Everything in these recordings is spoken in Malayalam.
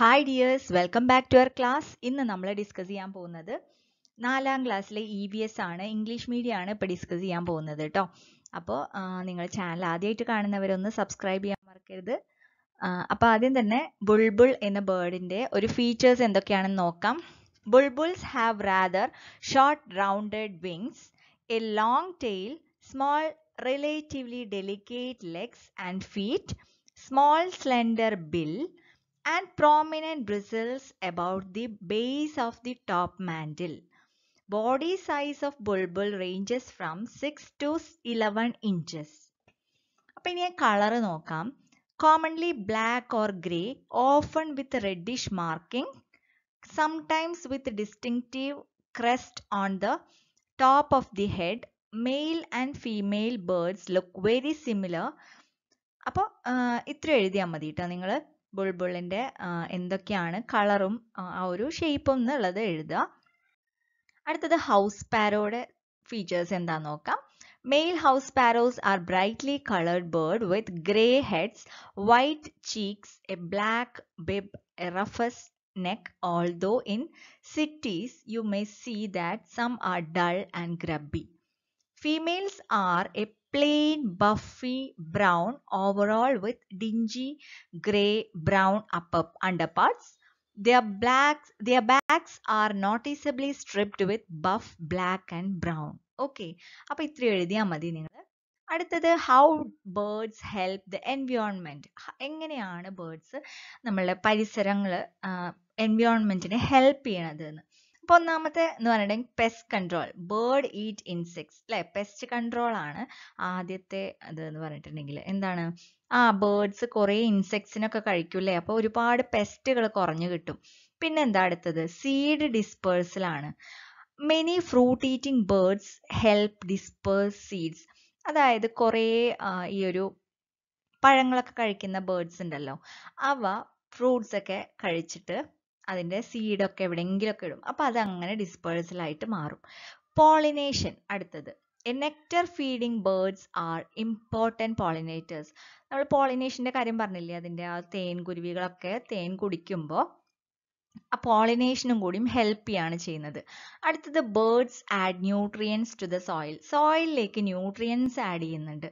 Hi dears welcome back to our class ഇന്ന് നമ്മൾ ഡിസ്കസ് ചെയ്യാൻ പോകുന്നത് നാലാം ക്ലാസ്സിലെ ഇ വി എസ് ആണ് ഇംഗ്ലീഷ് മീഡിയം ആണ് ഇപ്പോൾ ഡിസ്കസ് ചെയ്യാൻ പോകുന്നത് കേട്ടോ അപ്പോൾ നിങ്ങൾ ചാനൽ ആദ്യമായിട്ട് കാണുന്നവരൊന്ന് സബ്സ്ക്രൈബ് ചെയ്യാൻ മറക്കരുത് അപ്പോൾ ആദ്യം തന്നെ ബുൾബുൾ എന്ന ബേർഡിൻ്റെ ഒരു ഫീച്ചേഴ്സ് എന്തൊക്കെയാണെന്ന് നോക്കാം bulbuls have rather short rounded wings a long tail small relatively delicate legs and feet small slender bill and prominent bristles about the base of the top mantle. Body size of bulbul ranges from 6 to 11 inches. color ഇനി കളർ നോക്കാം Commonly black or grey, often with reddish marking, sometimes with distinctive crest on the top of the head. Male and female birds look very similar. അപ്പോൾ ഇത്ര ബുൾബുളിൻ്റെ എന്തൊക്കെയാണ് കളറും ആ ഒരു ഷേപ്പും എന്നുള്ളത് എഴുതുക അടുത്തത് ഹൗസ് പാരോയുടെ ഫീച്ചേഴ്സ് എന്താണെന്ന് നോക്കാം Male house sparrows are brightly colored bird with grey heads, white cheeks, a black bib, a rufous neck. Although in cities you may see that some are dull and grubby. Females are a plain buffy brown overall with dingy gray brown upper underparts. Their, blacks, their backs are noticeably stripped with buff black and brown. okay അപ്പോൾ ഇത്രയും എഴുതിയാൽ മതി നിങ്ങൾ അടുത്തത് how birds help the environment എങ്ങനെയാണ് birds നമ്മളുടെ പരിസരങ്ങൾ എൻവിയോൺമെൻറ്റിനെ ഹെൽപ്പ് ചെയ്യണത് എന്ന് അപ്പോൾ ഒന്നാമത്തെ എന്ന് പറഞ്ഞിട്ടുണ്ടെങ്കിൽ pest control bird eat insects അല്ലെ പെസ്റ്റ് കൺട്രോൾ ആണ് ആദ്യത്തെ അത് എന്ന് പറഞ്ഞിട്ടുണ്ടെങ്കിൽ എന്താണ് ആ ബേർഡ്സ് കുറേ ഇൻസെക്ട്സിനൊക്കെ അല്ലെ അപ്പോൾ ഒരുപാട് പെസ്റ്റുകൾ കുറഞ്ഞു കിട്ടും പിന്നെ എന്താ അടുത്തത് സീഡ് ആണ് many fruit eating birds help disperse seeds അതായത് കുറേ ഈ ഒരു പഴങ്ങളൊക്കെ കഴിക്കുന്ന ബേർഡ്സ് ഉണ്ടല്ലോ അവ ഫ്രൂട്ട്സ് ഒക്കെ കഴിച്ചിട്ട് അതിൻ്റെ സീഡൊക്കെ എവിടെയെങ്കിലുമൊക്കെ ഇടും അപ്പോൾ അതങ്ങനെ ഡിസ്പേഴ്സലായിട്ട് മാറും പോളിനേഷൻ അടുത്തത് nectar feeding birds are important pollinators നമ്മൾ പോളിനേഷൻ്റെ കാര്യം പറഞ്ഞില്ലേ അതിൻ്റെ ആ തേൻ കുരുവികളൊക്കെ തേൻ കുടിക്കുമ്പോൾ പോളിനേഷനും കൂടിയും ഹെൽപ്പ് ചെയ്യാണ് ചെയ്യുന്നത് അടുത്തത് birds add nutrients to the soil സോയിലിലേക്ക് ന്യൂട്രിയൻസ് ആഡ് ചെയ്യുന്നുണ്ട്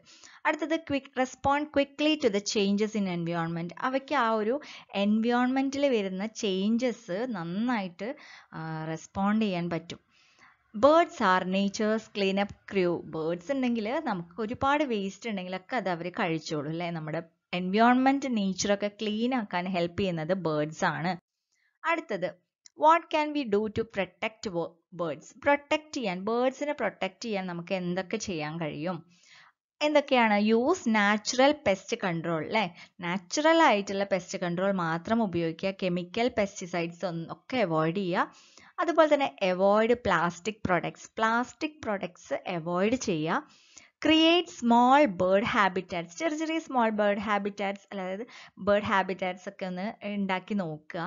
അടുത്തത് quick respond quickly to the changes in environment അവയ്ക്ക് ആ ഒരു എൻവിയോൺമെൻറ്റിൽ വരുന്ന ചേഞ്ചസ് നന്നായിട്ട് റെസ്പോണ്ട് ചെയ്യാൻ പറ്റും birds are nature's clean up crew birds ഉണ്ടെങ്കിൽ നമുക്ക് ഒരുപാട് വേസ്റ്റ് ഉണ്ടെങ്കിലൊക്കെ അത് അവർ കഴിച്ചോളും അല്ലേ നമ്മുടെ എൻവിയോൺമെൻറ്റ് നേച്ചറൊക്കെ ക്ലീൻ ആക്കാൻ ഹെൽപ്പ് ചെയ്യുന്നത് ബേർഡ്സ് ആണ് അടുത്തത് what can we do to protect birds protect ചെയ്യാൻ ബേർഡ്സിനെ പ്രൊട്ടക്റ്റ് ചെയ്യാൻ നമുക്ക് എന്തൊക്കെ ചെയ്യാൻ കഴിയും എന്തൊക്കെയാണ് യൂസ് നാച്ചുറൽ പെസ്റ്റ് കൺട്രോൾ അല്ലെ നാച്ചുറൽ ആയിട്ടുള്ള പെസ്റ്റ് കൺട്രോൾ മാത്രം ഉപയോഗിക്കുക കെമിക്കൽ പെസ്റ്റിസൈഡ്സ് ഒക്കെ അവോയ്ഡ് ചെയ്യുക അതുപോലെ തന്നെ avoid plastic products plastic products avoid ചെയ്യുക ക്രിയേറ്റ് സ്മോൾ ബേർഡ് ഹാബിറ്റാറ്റ്സ് ചെറിയ ചെറിയ സ്മോൾ ബേർഡ് ഹാബിറ്റാറ്റ്സ് അതായത് ബേർഡ് ഹാബിറ്റാറ്റ്സ് ഒക്കെ ഒന്ന് ഉണ്ടാക്കി നോക്കുക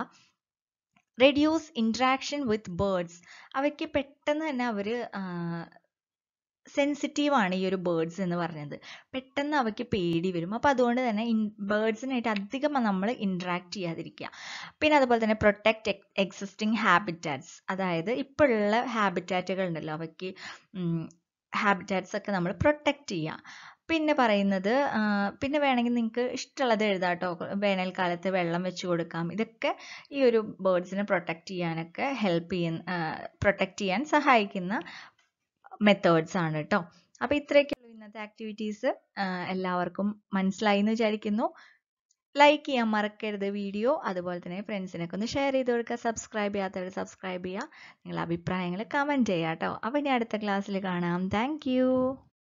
റെഡ്യൂസ് ഇൻട്രാക്ഷൻ വിത്ത് ബേർഡ്സ് അവയ്ക്ക് പെട്ടെന്ന് തന്നെ അവർ സെൻസിറ്റീവ് ആണ് ഈ ഒരു ബേർഡ്സ് എന്ന് പറഞ്ഞത് പെട്ടെന്ന് അവയ്ക്ക് പേടി വരും അപ്പോൾ അതുകൊണ്ട് തന്നെ ഇൻ ബേർഡ്സിനായിട്ട് അധികം നമ്മൾ ഇൻട്രാക്ട് ചെയ്യാതിരിക്കുക പിന്നെ അതുപോലെ തന്നെ പ്രൊട്ടക്റ്റ് എക്സിസ്റ്റിംഗ് ഹാബിറ്റാറ്റ്സ് അതായത് ഇപ്പോഴുള്ള ഹാബിറ്റാറ്റുകൾ ഉണ്ടല്ലോ അവയ്ക്ക് ഹാബിറ്റാറ്റ്സ് ഒക്കെ നമ്മൾ പ്രൊട്ടക്റ്റ് ചെയ്യുക പിന്നെ പറയുന്നത് പിന്നെ വേണമെങ്കിൽ നിങ്ങൾക്ക് ഇഷ്ടമുള്ളത് എഴുതാം കേട്ടോ വേനൽക്കാലത്ത് വെള്ളം വെച്ച് കൊടുക്കാം ഇതൊക്കെ ഈ ഒരു ബേർഡ്സിനെ പ്രൊട്ടക്റ്റ് ചെയ്യാനൊക്കെ ഹെൽപ്പ് ചെയ്യുന്ന പ്രൊട്ടക്റ്റ് ചെയ്യാൻ സഹായിക്കുന്ന മെത്തേഡ്സ് ആണ് കേട്ടോ അപ്പോൾ ഇത്രയൊക്കെയുള്ളൂ ഇന്നത്തെ ആക്ടിവിറ്റീസ് എല്ലാവർക്കും മനസ്സിലായി എന്ന് വിചാരിക്കുന്നു ലൈക്ക് ചെയ്യാൻ മറക്കരുത് വീഡിയോ അതുപോലെ തന്നെ ഫ്രണ്ട്സിനൊക്കെ ഒന്ന് ഷെയർ ചെയ്ത് കൊടുക്കുക സബ്സ്ക്രൈബ് ചെയ്യാത്തവർ സബ്സ്ക്രൈബ് ചെയ്യുക നിങ്ങളുടെ അഭിപ്രായങ്ങൾ കമൻറ്റ് ചെയ്യുക കേട്ടോ അപ്പോൾ ഇനി അടുത്ത ക്ലാസ്സിൽ കാണാം താങ്ക്